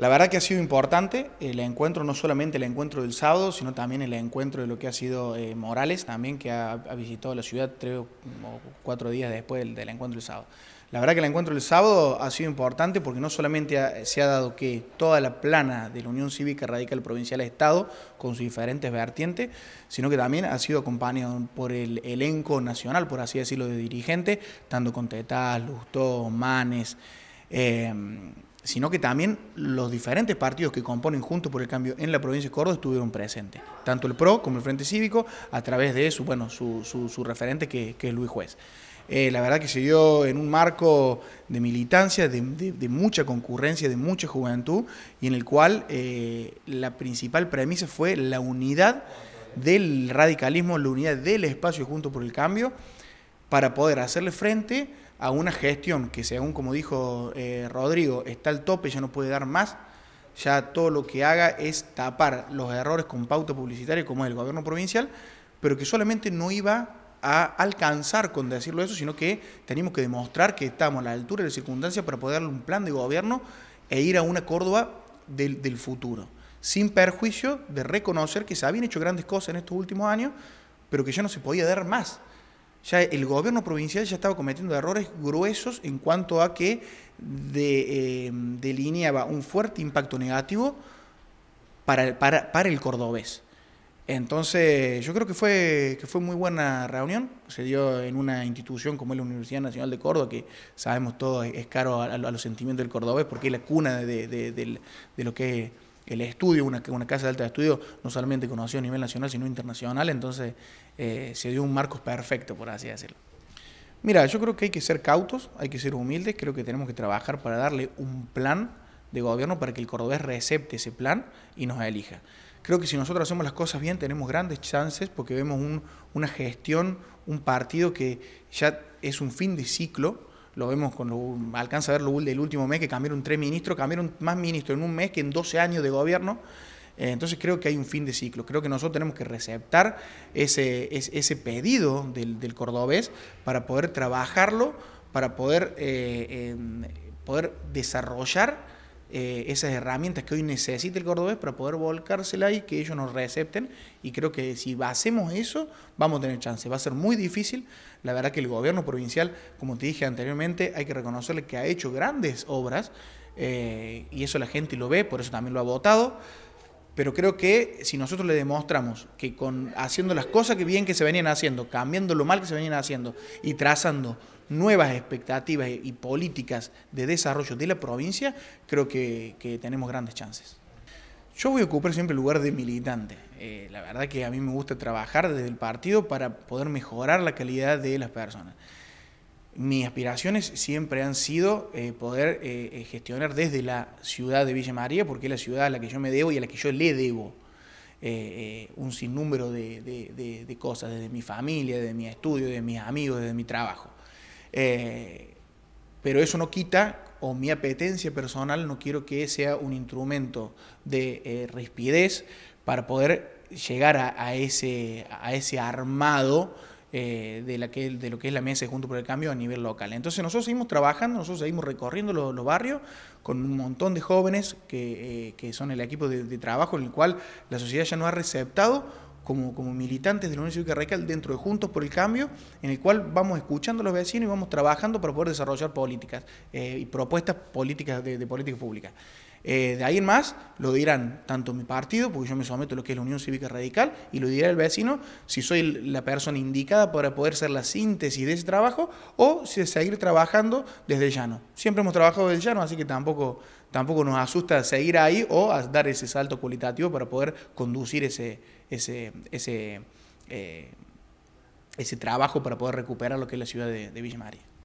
La verdad que ha sido importante el encuentro, no solamente el encuentro del sábado, sino también el encuentro de lo que ha sido eh, Morales, también que ha, visitado la ciudad tres o cuatro días después del, encuentro del sábado. La verdad que el encuentro del sábado ha sido importante porque no solamente se ha dado que toda la plana de la Unión Cívica Radical Provincial ha Estado, con sus diferentes vertientes, sino que también ha sido acompañado por el elenco nacional, por así decirlo, de dirigentes, tanto con Tetaz, Lustó, Manes. Eh, sino que también los diferentes partidos que componen Juntos por el Cambio en la provincia de Córdoba estuvieron presentes, tanto el PRO como el Frente Cívico, a través de su, bueno, su, referente que, es Luis Juez. Eh, la verdad que se dio en un marco de militancia, de, mucha concurrencia, de mucha juventud, y en el cual eh, la principal premisa fue la unidad del radicalismo, la unidad del espacio Juntos por el Cambio, para poder hacerle frente a una gestión que según como dijo eh, Rodrigo está al tope, ya no puede dar más, ya todo lo que haga es tapar los errores con pauta publicitaria como es el gobierno provincial, pero que solamente no iba a alcanzar con decirlo eso, sino que tenemos que demostrar que estamos a la altura de la circunstancia para poder darle un plan de gobierno e ir a una Córdoba del, del futuro, sin perjuicio de reconocer que se habían hecho grandes cosas en estos últimos años, pero que ya no se podía dar más. Ya el gobierno provincial ya estaba cometiendo errores gruesos en cuanto a que eh, delineaba un fuerte impacto negativo para, para, el cordobés. Entonces, yo creo que fue, que fue muy buena reunión. Se dio en una institución como es la Universidad Nacional de Córdoba, que sabemos todos es caro a, los sentimientos del cordobés, porque es la cuna de, de lo que es el estudio, una, una casa de alta de estudio, no solamente conocido a nivel nacional, sino internacional, entonces eh, se dio un marco perfecto, por así decirlo. Mira, yo creo que hay que ser cautos, hay que ser humildes, creo que tenemos que trabajar para darle un plan de gobierno para que el cordobés recepte ese plan y nos elija. Creo que si nosotros hacemos las cosas bien tenemos grandes chances porque vemos una gestión, un partido que ya es un fin de ciclo, lo vemos con lo, alcanza a ver lo del último mes que cambiaron tres ministros, cambiaron más ministros en un mes que en 12 años de gobierno. Eh, entonces creo que hay un fin de ciclo. Creo que nosotros tenemos que receptar ese, ese pedido del, cordobés para poder trabajarlo, para poder, eh, poder desarrollar eh, esas herramientas que hoy necesita el cordobés para poder volcársela y que ellos nos recepten. Y creo que si hacemos eso, vamos a tener chance. Va a ser muy difícil. La verdad que el gobierno provincial, como te dije anteriormente, hay que reconocerle que ha hecho grandes obras eh, y eso la gente lo ve, por eso también lo ha votado. Pero creo que si nosotros le demostramos que con haciendo las cosas que bien que se venían haciendo, cambiando lo mal que se venían haciendo y trazando nuevas expectativas y políticas de desarrollo de la provincia, creo que, tenemos grandes chances. Yo voy a ocupar siempre el lugar de militante. Eh, la verdad que a mí me gusta trabajar desde el partido para poder mejorar la calidad de las personas. Mis aspiraciones siempre han sido eh, poder eh, gestionar desde la ciudad de Villa María, porque es la ciudad a la que yo me debo y a la que yo le debo un sinnúmero de, cosas, desde mi familia, desde mi estudio, desde mis amigos, desde mi trabajo. Eh, pero eso no quita, o mi apetencia personal, no quiero que sea un instrumento de eh, para poder llegar a, ese, a ese armado eh, de, lo que es la mesa de Junto por el Cambio a nivel local. Entonces nosotros seguimos trabajando, nosotros seguimos recorriendo los, barrios con un montón de jóvenes eh, que, son el equipo de, de, trabajo en el cual la sociedad ya no ha receptado como, militantes de la Unión Cívica Radical dentro de Juntos por el Cambio, en el cual vamos escuchando a los vecinos y vamos trabajando para poder desarrollar políticas eh, y propuestas políticas de, de políticas públicas. Eh, de ahí en más lo dirán tanto mi partido, porque yo me someto a lo que es la Unión Cívica Radical, y lo dirá el vecino si soy la persona indicada para poder ser la síntesis de ese trabajo o si seguir trabajando desde el llano. Siempre hemos trabajado desde el llano, así que tampoco, tampoco nos asusta seguir ahí o dar ese salto cualitativo para poder conducir ese, ese, ese, eh, ese trabajo para poder recuperar lo que es la ciudad de, de